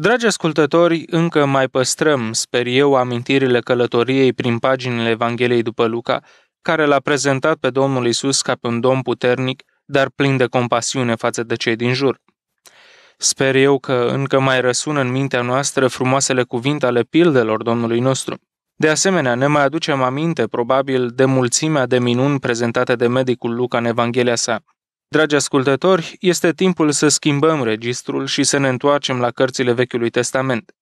Dragi ascultători, încă mai păstrăm, sper eu, amintirile călătoriei prin paginile Evangheliei după Luca, care l-a prezentat pe Domnul Isus ca pe un domn puternic, dar plin de compasiune față de cei din jur. Sper eu că încă mai răsună în mintea noastră frumoasele cuvinte ale pildelor Domnului nostru. De asemenea, ne mai aducem aminte, probabil, de mulțimea de minuni prezentate de medicul Luca în Evanghelia sa – Dragi ascultători, este timpul să schimbăm registrul și să ne întoarcem la cărțile Vechiului Testament.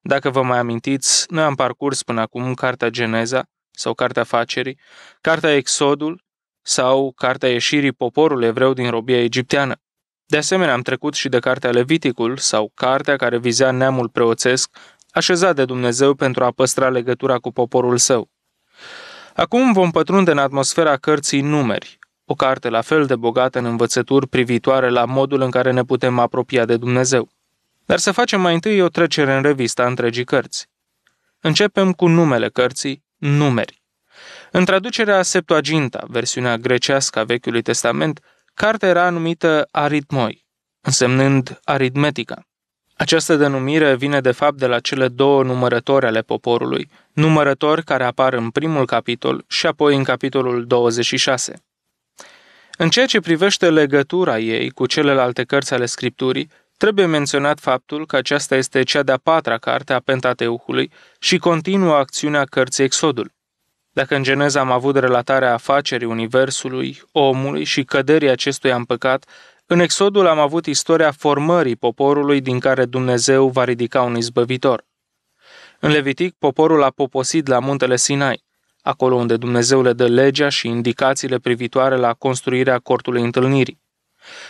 Dacă vă mai amintiți, noi am parcurs până acum Cartea Geneza sau Cartea Facerii, Cartea Exodul sau Cartea Ieșirii poporului evreu din robia egipteană. De asemenea, am trecut și de Cartea Leviticul sau Cartea care vizea neamul preoțesc așezat de Dumnezeu pentru a păstra legătura cu poporul său. Acum vom pătrunde în atmosfera cărții numeri, o carte la fel de bogată în învățături privitoare la modul în care ne putem apropia de Dumnezeu. Dar să facem mai întâi o trecere în revista întregii cărți. Începem cu numele cărții, numeri. În traducerea Septuaginta, versiunea grecească a Vechiului Testament, cartea era numită Aritmoi, însemnând aritmetica. Această denumire vine de fapt de la cele două numărători ale poporului, numărători care apar în primul capitol și apoi în capitolul 26. În ceea ce privește legătura ei cu celelalte cărți ale Scripturii, trebuie menționat faptul că aceasta este cea de-a patra carte a Pentateuhului și continuă acțiunea cărții Exodul. Dacă în Geneza am avut relatarea afacerii Universului, omului și căderii acestuia în păcat, în Exodul am avut istoria formării poporului din care Dumnezeu va ridica un izbăvitor. În Levitic, poporul a poposit la muntele Sinai acolo unde Dumnezeu le dă legea și indicațiile privitoare la construirea cortului întâlnirii.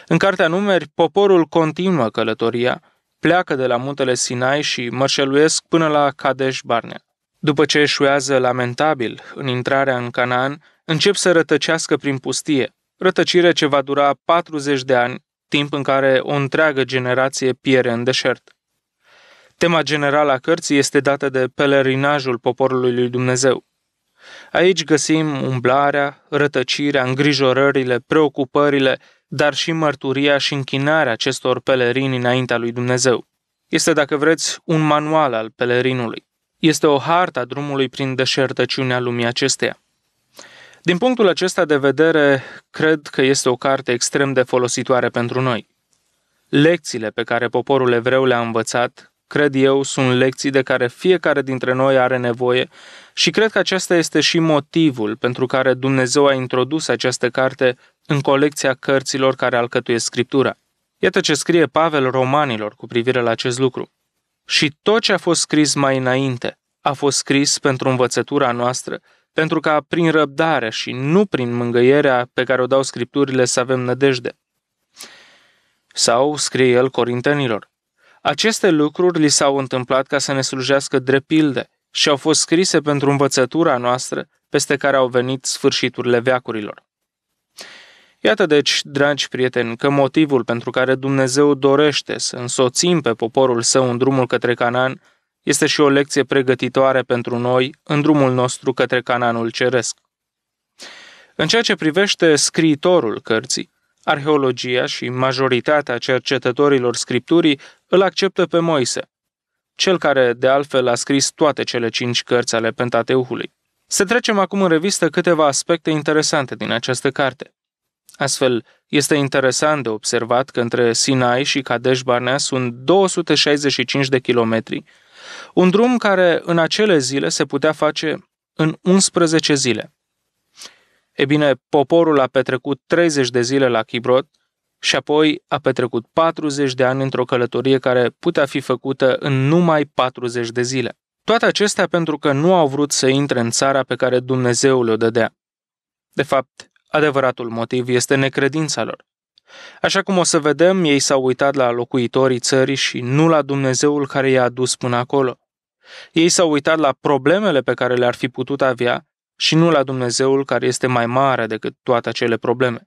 În cartea numeri, poporul continuă călătoria, pleacă de la muntele Sinai și mărșeluiesc până la Kadesh Barnea. După ce eșuează lamentabil în intrarea în Canaan, încep să rătăcească prin pustie, rătăcire ce va dura 40 de ani, timp în care o întreagă generație piere în deșert. Tema generală a cărții este dată de pelerinajul poporului lui Dumnezeu. Aici găsim umblarea, rătăcirea, îngrijorările, preocupările, dar și mărturia și închinarea acestor pelerini înaintea lui Dumnezeu. Este, dacă vreți, un manual al pelerinului. Este o harta a drumului prin deșertăciunea lumii acesteia. Din punctul acesta de vedere, cred că este o carte extrem de folositoare pentru noi. Lecțiile pe care poporul evreu le-a învățat cred eu, sunt lecții de care fiecare dintre noi are nevoie și cred că acesta este și motivul pentru care Dumnezeu a introdus această carte în colecția cărților care alcătuie Scriptura. Iată ce scrie Pavel romanilor cu privire la acest lucru. Și tot ce a fost scris mai înainte a fost scris pentru învățătura noastră, pentru ca prin răbdare și nu prin mângâierea pe care o dau scripturile să avem nădejde. Sau scrie el corintenilor, aceste lucruri li s-au întâmplat ca să ne slujească drept pilde și au fost scrise pentru învățătura noastră peste care au venit sfârșiturile veacurilor. Iată deci, dragi prieteni, că motivul pentru care Dumnezeu dorește să însoțim pe poporul său în drumul către Canaan este și o lecție pregătitoare pentru noi în drumul nostru către Canaanul Ceresc. În ceea ce privește scriitorul cărții, arheologia și majoritatea cercetătorilor scripturii îl acceptă pe Moise, cel care de altfel a scris toate cele cinci cărți ale Pentateuhului. Să trecem acum în revistă câteva aspecte interesante din această carte. Astfel, este interesant de observat că între Sinai și Kadesh Barnea sunt 265 de kilometri, un drum care în acele zile se putea face în 11 zile. E bine, poporul a petrecut 30 de zile la Chibrot, și apoi a petrecut 40 de ani într-o călătorie care putea fi făcută în numai 40 de zile. Toate acestea pentru că nu au vrut să intre în țara pe care Dumnezeu le-o dădea. De fapt, adevăratul motiv este necredința lor. Așa cum o să vedem, ei s-au uitat la locuitorii țării și nu la Dumnezeul care i-a adus până acolo. Ei s-au uitat la problemele pe care le-ar fi putut avea și nu la Dumnezeul care este mai mare decât toate acele probleme.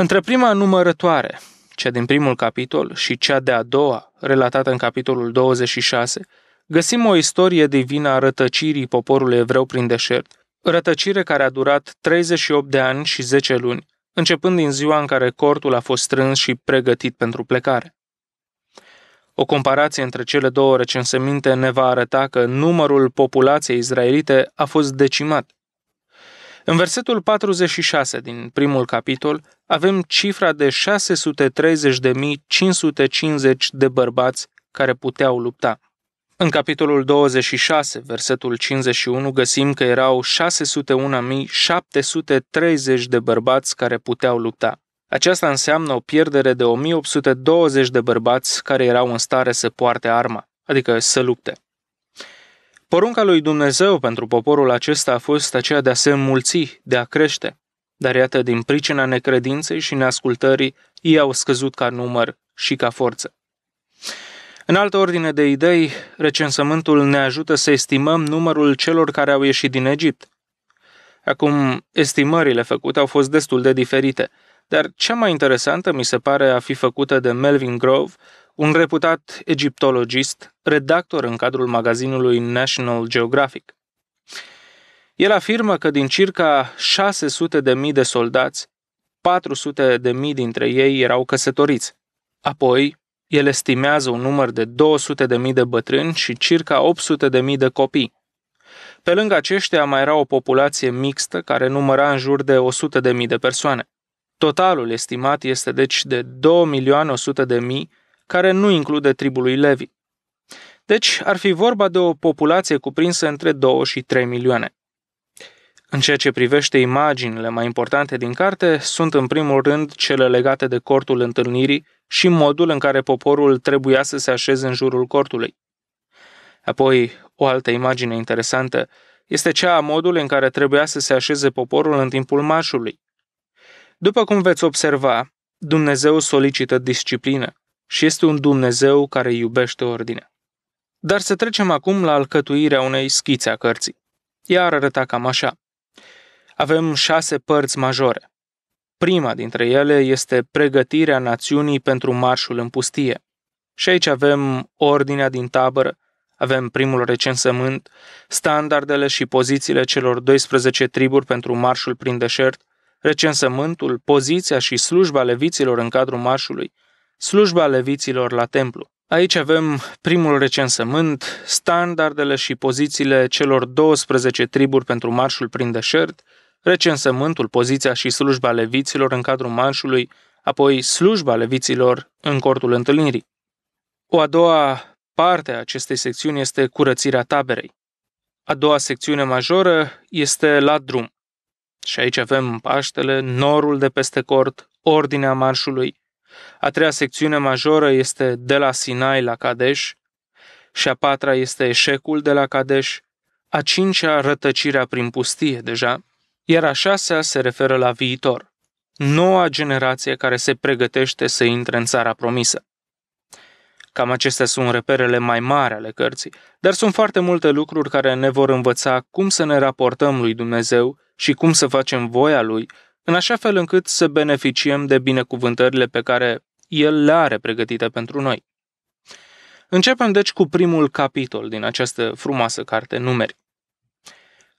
Între prima numărătoare, cea din primul capitol, și cea de-a doua, relatată în capitolul 26, găsim o istorie divină a rătăcirii poporului evreu prin deșert, rătăcire care a durat 38 de ani și 10 luni, începând din ziua în care cortul a fost strâns și pregătit pentru plecare. O comparație între cele două recensăminte ne va arăta că numărul populației izraelite a fost decimat, în versetul 46 din primul capitol avem cifra de 630.550 de bărbați care puteau lupta. În capitolul 26, versetul 51, găsim că erau 601.730 de bărbați care puteau lupta. Aceasta înseamnă o pierdere de 1820 de bărbați care erau în stare să poarte arma, adică să lupte. Porunca lui Dumnezeu pentru poporul acesta a fost aceea de a se înmulți, de a crește. Dar iată, din pricina necredinței și neascultării, ei au scăzut ca număr și ca forță. În altă ordine de idei, recensământul ne ajută să estimăm numărul celor care au ieșit din Egipt. Acum, estimările făcute au fost destul de diferite – dar cea mai interesantă mi se pare a fi făcută de Melvin Grove, un reputat egiptologist, redactor în cadrul magazinului National Geographic. El afirmă că din circa 600 de mii de soldați, 400 de mii dintre ei erau căsătoriți. Apoi, el estimează un număr de 200 de mii de bătrâni și circa 800 de mii de copii. Pe lângă aceștia mai era o populație mixtă care număra în jur de 100 de mii de persoane. Totalul estimat este deci de 2.100.000, care nu include tribul lui Levi. Deci ar fi vorba de o populație cuprinsă între 2 și 3 milioane. În ceea ce privește imaginile mai importante din carte, sunt în primul rând cele legate de cortul întâlnirii și modul în care poporul trebuia să se așeze în jurul cortului. Apoi, o altă imagine interesantă este cea a modului în care trebuia să se așeze poporul în timpul marșului. După cum veți observa, Dumnezeu solicită disciplină și este un Dumnezeu care iubește ordine. Dar să trecem acum la alcătuirea unei schițe a cărții. Ea ar arăta cam așa. Avem șase părți majore. Prima dintre ele este pregătirea națiunii pentru marșul în pustie. Și aici avem ordinea din tabără, avem primul recensământ, standardele și pozițiile celor 12 triburi pentru marșul prin deșert, recensământul, poziția și slujba leviților în cadrul marșului, slujba leviților la templu. Aici avem primul recensământ, standardele și pozițiile celor 12 triburi pentru marșul prin deșert, recensământul, poziția și slujba leviților în cadrul marșului, apoi slujba leviților în cortul întâlnirii. O a doua parte a acestei secțiuni este curățirea taberei. A doua secțiune majoră este la drum și aici avem Paștele, Norul de peste cort, Ordinea Marșului. A treia secțiune majoră este de la Sinai la Cadeș și a patra este Eșecul de la Cadeș, a cincea rătăcirea prin pustie deja, iar a șasea se referă la viitor, noua generație care se pregătește să intre în țara promisă. Cam acestea sunt reperele mai mari ale cărții, dar sunt foarte multe lucruri care ne vor învăța cum să ne raportăm lui Dumnezeu și cum să facem voia Lui, în așa fel încât să beneficiem de binecuvântările pe care El le are pregătite pentru noi. Începem deci cu primul capitol din această frumoasă carte, Numeri.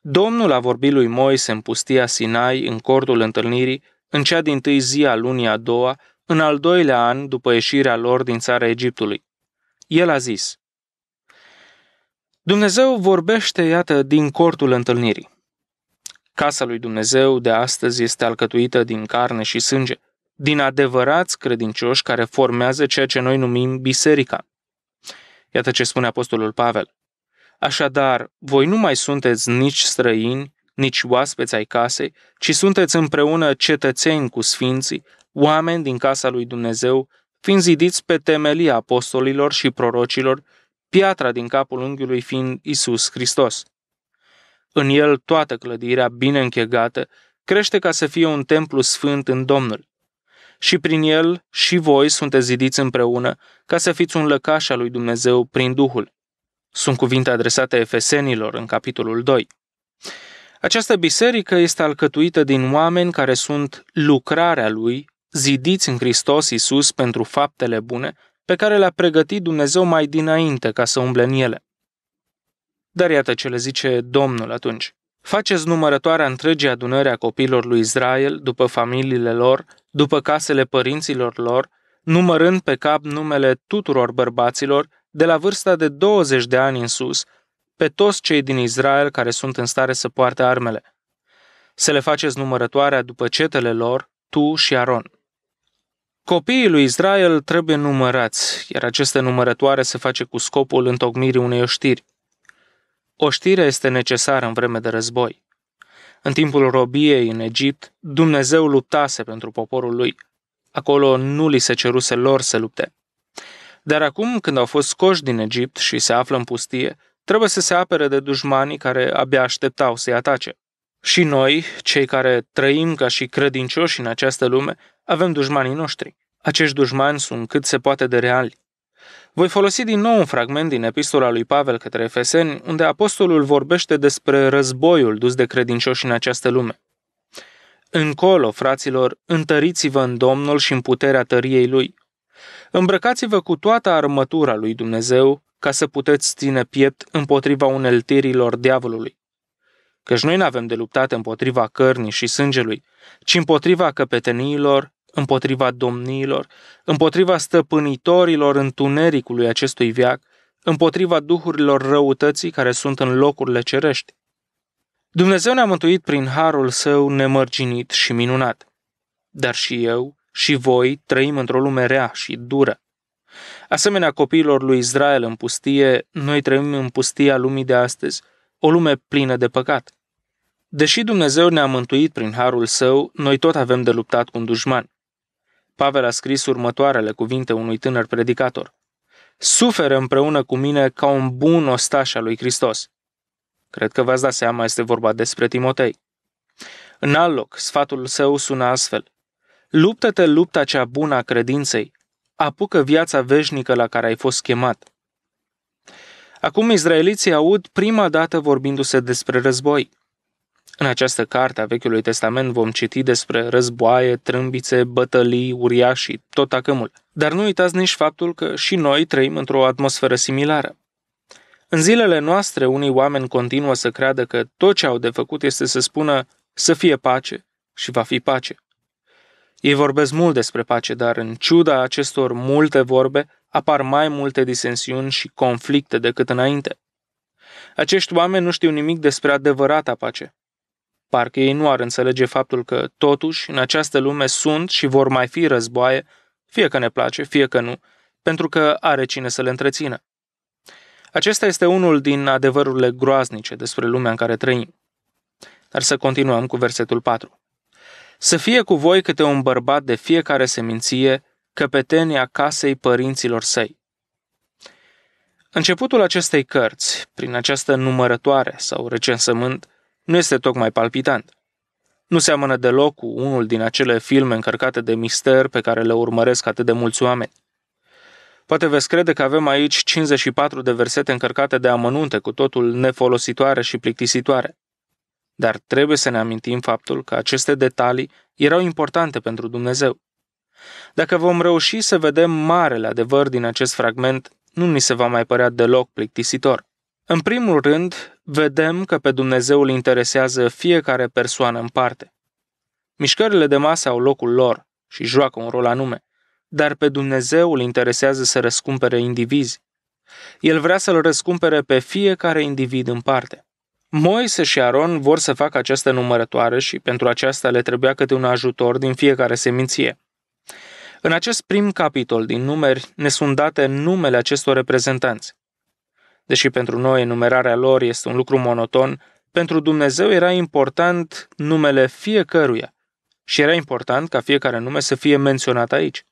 Domnul a vorbit lui Moise în pustia Sinai, în cordul întâlnirii, în cea din tâi zi a lunii a doua, în al doilea an după ieșirea lor din țara Egiptului. El a zis, Dumnezeu vorbește, iată, din cortul întâlnirii. Casa lui Dumnezeu de astăzi este alcătuită din carne și sânge, din adevărați credincioși care formează ceea ce noi numim biserica. Iată ce spune Apostolul Pavel. Așadar, voi nu mai sunteți nici străini, nici oaspeți ai casei, ci sunteți împreună cetățeni cu sfinții, oameni din casa lui Dumnezeu, fiind zidiți pe temelia apostolilor și prorocilor, piatra din capul unghiului fiind Isus Hristos în el toată clădirea bine închegată, crește ca să fie un templu sfânt în Domnul. Și prin el și voi sunteți zidiți împreună ca să fiți un lăcaș al lui Dumnezeu prin Duhul. Sunt cuvinte adresate Efesenilor în capitolul 2. Această biserică este alcătuită din oameni care sunt lucrarea lui, zidiți în Hristos Isus pentru faptele bune pe care le-a pregătit Dumnezeu mai dinainte ca să umble în ele. Dar iată ce le zice Domnul atunci. Faceți numărătoarea întregii adunări a copiilor lui Israel, după familiile lor, după casele părinților lor, numărând pe cap numele tuturor bărbaților, de la vârsta de 20 de ani în sus, pe toți cei din Israel care sunt în stare să poarte armele. Să le faceți numărătoarea după cetele lor, tu și Aron. Copiii lui Israel trebuie numărați, iar aceste numărătoare se face cu scopul întocmirii unei oștiri. Oștirea este necesară în vreme de război. În timpul robiei în Egipt, Dumnezeu luptase pentru poporul lui. Acolo nu li se ceruse lor să lupte. Dar acum, când au fost scoși din Egipt și se află în pustie, trebuie să se apere de dușmanii care abia așteptau să-i atace. Și noi, cei care trăim ca și credincioși în această lume, avem dușmanii noștri. Acești dușmani sunt cât se poate de reali. Voi folosi din nou un fragment din epistola lui Pavel către Efeseni, unde apostolul vorbește despre războiul dus de credincioși în această lume. Încolo, fraților, întăriți-vă în Domnul și în puterea tăriei Lui. Îmbrăcați-vă cu toată armătura lui Dumnezeu, ca să puteți ține piept împotriva uneltirilor diavolului. Căci noi nu avem de luptat împotriva cărnii și sângelui, ci împotriva căpeteniilor, împotriva domniilor, împotriva stăpânitorilor întunericului acestui veac, împotriva duhurilor răutății care sunt în locurile cerești. Dumnezeu ne-a mântuit prin harul său nemărginit și minunat. Dar și eu și voi trăim într-o lume rea și dură. Asemenea copiilor lui Israel în pustie, noi trăim în pustia lumii de astăzi, o lume plină de păcat. Deși Dumnezeu ne-a mântuit prin harul său, noi tot avem de luptat cu un dușman. Pavel a scris următoarele cuvinte unui tânăr predicator. Suferă împreună cu mine ca un bun ostaș al lui Hristos. Cred că v-ați dat seama, este vorba despre Timotei. În alt loc, sfatul său sună astfel. Luptă-te lupta cea bună a credinței, apucă viața veșnică la care ai fost chemat. Acum izraeliții aud prima dată vorbindu-se despre război. În această carte a Vechiului Testament vom citi despre războaie, trâmbițe, bătălii, uriași, tot acămul. Dar nu uitați nici faptul că și noi trăim într-o atmosferă similară. În zilele noastre, unii oameni continuă să creadă că tot ce au de făcut este să spună să fie pace și va fi pace. Ei vorbesc mult despre pace, dar în ciuda acestor multe vorbe, apar mai multe disensiuni și conflicte decât înainte. Acești oameni nu știu nimic despre adevărata pace. Parcă ei nu ar înțelege faptul că, totuși, în această lume sunt și vor mai fi războaie, fie că ne place, fie că nu, pentru că are cine să le întrețină. Acesta este unul din adevărurile groaznice despre lumea în care trăim. Dar să continuăm cu versetul 4. Să fie cu voi câte un bărbat de fiecare seminție, căpetenia casei părinților săi. Începutul acestei cărți, prin această numărătoare sau recensământ, nu este tocmai palpitant. Nu seamănă deloc cu unul din acele filme încărcate de mister pe care le urmăresc atât de mulți oameni. Poate veți crede că avem aici 54 de versete încărcate de amănunte, cu totul nefolositoare și plictisitoare. Dar trebuie să ne amintim faptul că aceste detalii erau importante pentru Dumnezeu. Dacă vom reuși să vedem marele adevăr din acest fragment, nu ni se va mai părea deloc plictisitor. În primul rând, vedem că pe Dumnezeu îl interesează fiecare persoană în parte. Mișcările de masă au locul lor și joacă un rol anume, dar pe Dumnezeu îl interesează să răscumpere indivizi. El vrea să-l răscumpere pe fiecare individ în parte. Moise și Aron vor să facă această numărătoare și pentru aceasta le trebuia câte un ajutor din fiecare seminție. În acest prim capitol din numeri ne sunt date numele acestor reprezentanți. Deși pentru noi enumerarea lor este un lucru monoton, pentru Dumnezeu era important numele fiecăruia și era important ca fiecare nume să fie menționat aici.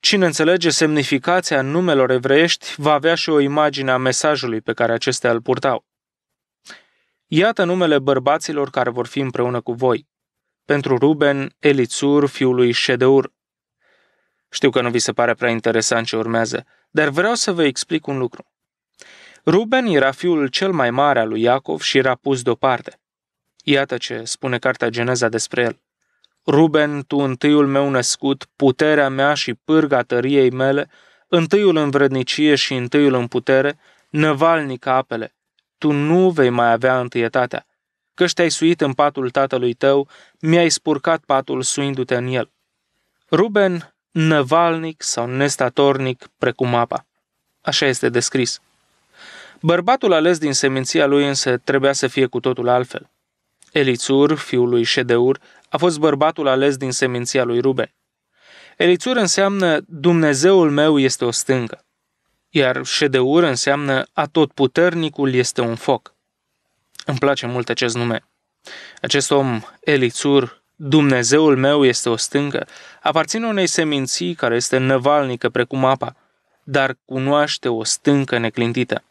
Cine înțelege semnificația numelor evreiești va avea și o imagine a mesajului pe care acestea îl purtau. Iată numele bărbaților care vor fi împreună cu voi. Pentru Ruben, Elițur, fiul lui Ședeur. Știu că nu vi se pare prea interesant ce urmează, dar vreau să vă explic un lucru. Ruben era fiul cel mai mare al lui Iacov și era pus deoparte. Iată ce spune cartea Geneza despre el. Ruben, tu întâiul meu născut, puterea mea și pârga tăriei mele, întâiul în vrednicie și întâiul în putere, năvalnic apele, tu nu vei mai avea întâietatea, căci te-ai suit în patul tatălui tău, mi-ai spurcat patul suindu-te în el. Ruben, năvalnic sau nestatornic precum apa. Așa este descris. Bărbatul ales din seminția lui însă trebuia să fie cu totul altfel. Elițur, fiul lui Ședeur, a fost bărbatul ales din seminția lui Ruben. Elițur înseamnă Dumnezeul meu este o stângă, iar Ședeur înseamnă Atotputernicul este un foc. Îmi place mult acest nume. Acest om, Elițur, Dumnezeul meu este o stângă, aparține unei seminții care este năvalnică precum apa, dar cunoaște o stâncă neclintită.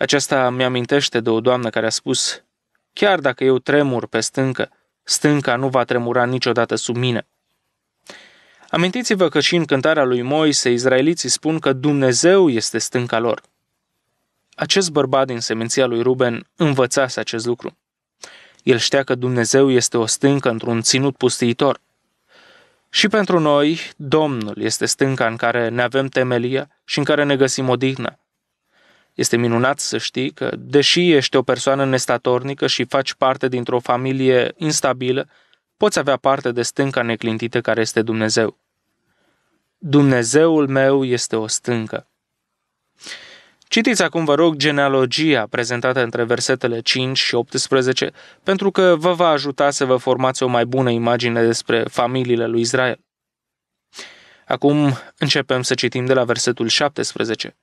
Aceasta mi-amintește de o doamnă care a spus, chiar dacă eu tremur pe stâncă, stânca nu va tremura niciodată sub mine. Amintiți-vă că și în cântarea lui Moise, izraeliții spun că Dumnezeu este stânca lor. Acest bărbat din seminția lui Ruben învățase acest lucru. El știa că Dumnezeu este o stâncă într-un ținut pustiitor. Și pentru noi, Domnul este stânca în care ne avem temelia și în care ne găsim odihnă. Este minunat să știi că, deși ești o persoană nestatornică și faci parte dintr-o familie instabilă, poți avea parte de stânca neclintită care este Dumnezeu. Dumnezeul meu este o stâncă. Citiți acum, vă rog, genealogia prezentată între versetele 5 și 18, pentru că vă va ajuta să vă formați o mai bună imagine despre familiile lui Israel. Acum începem să citim de la versetul 17.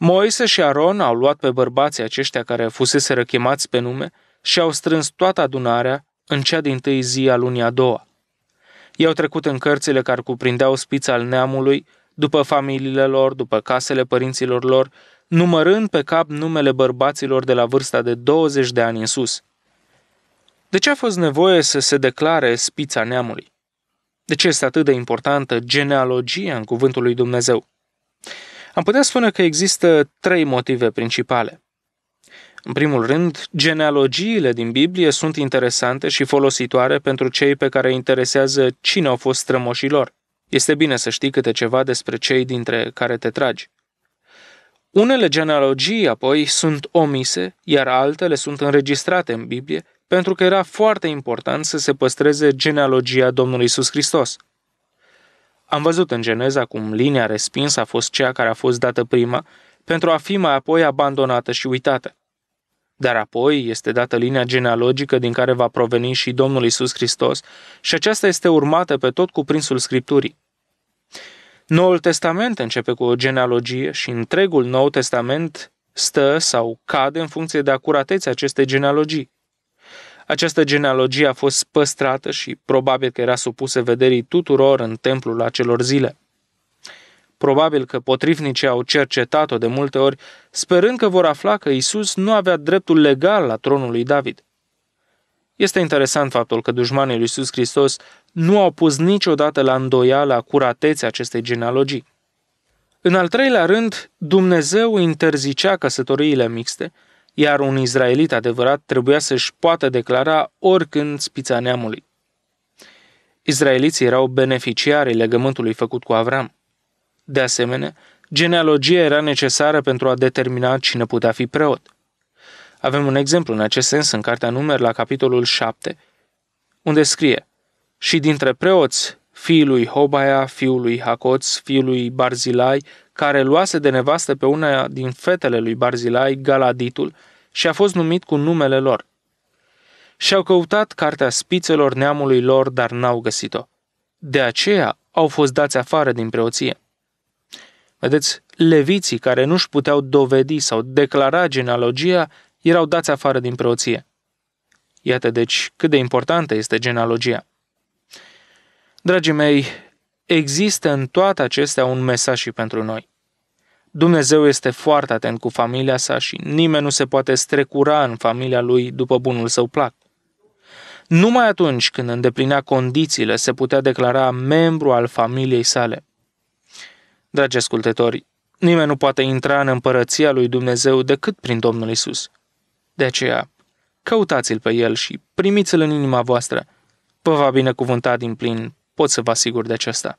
Moise și Aron au luat pe bărbații aceștia care fusese răchemați pe nume și au strâns toată adunarea în cea din tâi zi a lunii a doua. I-au trecut în cărțile care cuprindeau spița al neamului, după familiile lor, după casele părinților lor, numărând pe cap numele bărbaților de la vârsta de 20 de ani în sus. De ce a fost nevoie să se declare spița neamului? De ce este atât de importantă genealogia în cuvântul lui Dumnezeu? Am putea spune că există trei motive principale. În primul rând, genealogiile din Biblie sunt interesante și folositoare pentru cei pe care îi interesează cine au fost strămoșii lor. Este bine să știi câte ceva despre cei dintre care te tragi. Unele genealogii, apoi, sunt omise, iar altele sunt înregistrate în Biblie, pentru că era foarte important să se păstreze genealogia Domnului Isus Hristos – am văzut în Geneza cum linia respinsă a fost cea care a fost dată prima, pentru a fi mai apoi abandonată și uitată. Dar apoi este dată linia genealogică din care va proveni și Domnul Isus Hristos și aceasta este urmată pe tot cuprinsul Scripturii. Noul Testament începe cu o genealogie și întregul Nou Testament stă sau cade în funcție de acuratețea acestei genealogii. Această genealogie a fost păstrată și probabil că era supusă vederii tuturor în templul acelor zile. Probabil că potrivnicii au cercetat-o de multe ori, sperând că vor afla că Isus nu avea dreptul legal la tronul lui David. Este interesant faptul că dușmanii lui Isus Hristos nu au pus niciodată la îndoială acuratețea acestei genealogii. În al treilea rând, Dumnezeu interzicea căsătoriile mixte – iar un izraelit adevărat trebuia să-și poată declara oricând spița neamului. Izraeliții erau beneficiarii legământului făcut cu Avram. De asemenea, genealogia era necesară pentru a determina cine putea fi preot. Avem un exemplu în acest sens în Cartea Numeri la capitolul 7, unde scrie Și dintre preoți, fiul lui Hobaia, fiul lui Hacoț, fiul lui Barzilai, care luase de nevastă pe una din fetele lui Barzilai, Galaditul, și a fost numit cu numele lor. Și-au căutat cartea spițelor neamului lor, dar n-au găsit-o. De aceea au fost dați afară din preoție. Vedeți, leviții care nu-și puteau dovedi sau declara genealogia erau dați afară din preoție. Iată deci cât de importantă este genealogia. Dragii mei, există în toate acestea un mesaj și pentru noi. Dumnezeu este foarte atent cu familia sa și nimeni nu se poate strecura în familia lui după bunul său plac. Numai atunci când îndeplinea condițiile se putea declara membru al familiei sale. Dragi ascultători, nimeni nu poate intra în împărăția lui Dumnezeu decât prin Domnul Isus. De aceea, căutați-l pe el și primiți-l în inima voastră. Vă va binecuvânta din plin, pot să vă asigur de aceasta.